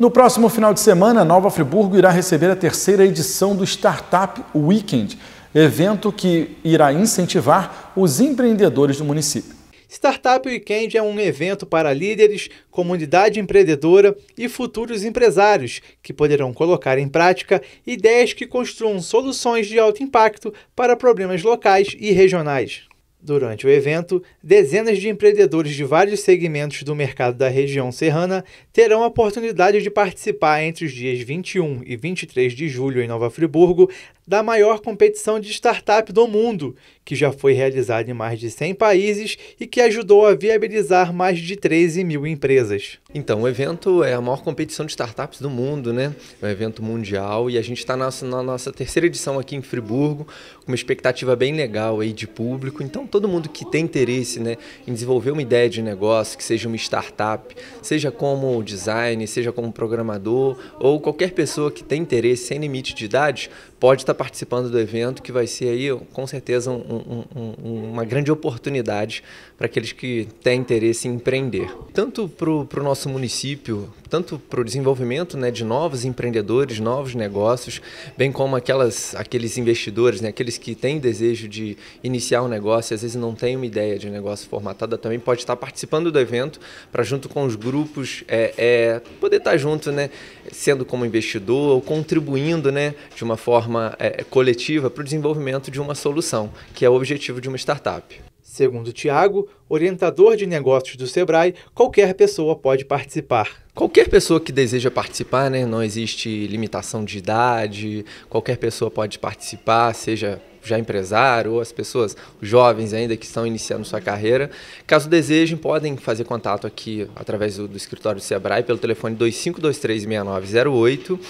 No próximo final de semana, Nova Friburgo irá receber a terceira edição do Startup Weekend, evento que irá incentivar os empreendedores do município. Startup Weekend é um evento para líderes, comunidade empreendedora e futuros empresários que poderão colocar em prática ideias que construam soluções de alto impacto para problemas locais e regionais. Durante o evento, dezenas de empreendedores de vários segmentos do mercado da região serrana terão a oportunidade de participar entre os dias 21 e 23 de julho em Nova Friburgo da maior competição de startup do mundo, que já foi realizada em mais de 100 países e que ajudou a viabilizar mais de 13 mil empresas. Então, o evento é a maior competição de startups do mundo, né? É um evento mundial e a gente está na, na, nossa terceira edição aqui em Friburgo, com uma expectativa bem legal aí de público. Então, todo mundo que tem interesse né, em desenvolver uma ideia de negócio, que seja uma startup, seja como design, seja como programador, ou qualquer pessoa que tem interesse sem limite de idade, pode estar tá participando do evento, que vai ser aí, com certeza, um, um, uma grande oportunidade para aqueles que têm interesse em empreender. Tanto para o nosso nosso município, tanto para o desenvolvimento né, de novos empreendedores, novos negócios, bem como aquelas, aqueles investidores, né, aqueles que têm desejo de iniciar um negócio, e às vezes não têm uma ideia de negócio formatada, também pode estar participando do evento para junto com os grupos é, é, poder estar junto, né, sendo como investidor ou contribuindo né, de uma forma é, coletiva para o desenvolvimento de uma solução, que é o objetivo de uma startup. Segundo Tiago, orientador de negócios do Sebrae, qualquer pessoa pode participar. Qualquer pessoa que deseja participar, né? não existe limitação de idade, qualquer pessoa pode participar, seja já empresário ou as pessoas jovens ainda que estão iniciando sua carreira. Caso desejem, podem fazer contato aqui através do, do escritório do Sebrae pelo telefone 25236908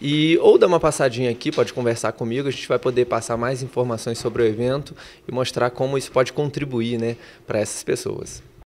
e ou dá uma passadinha aqui, pode conversar comigo, a gente vai poder passar mais informações sobre o evento e mostrar como isso pode contribuir né, para essas pessoas.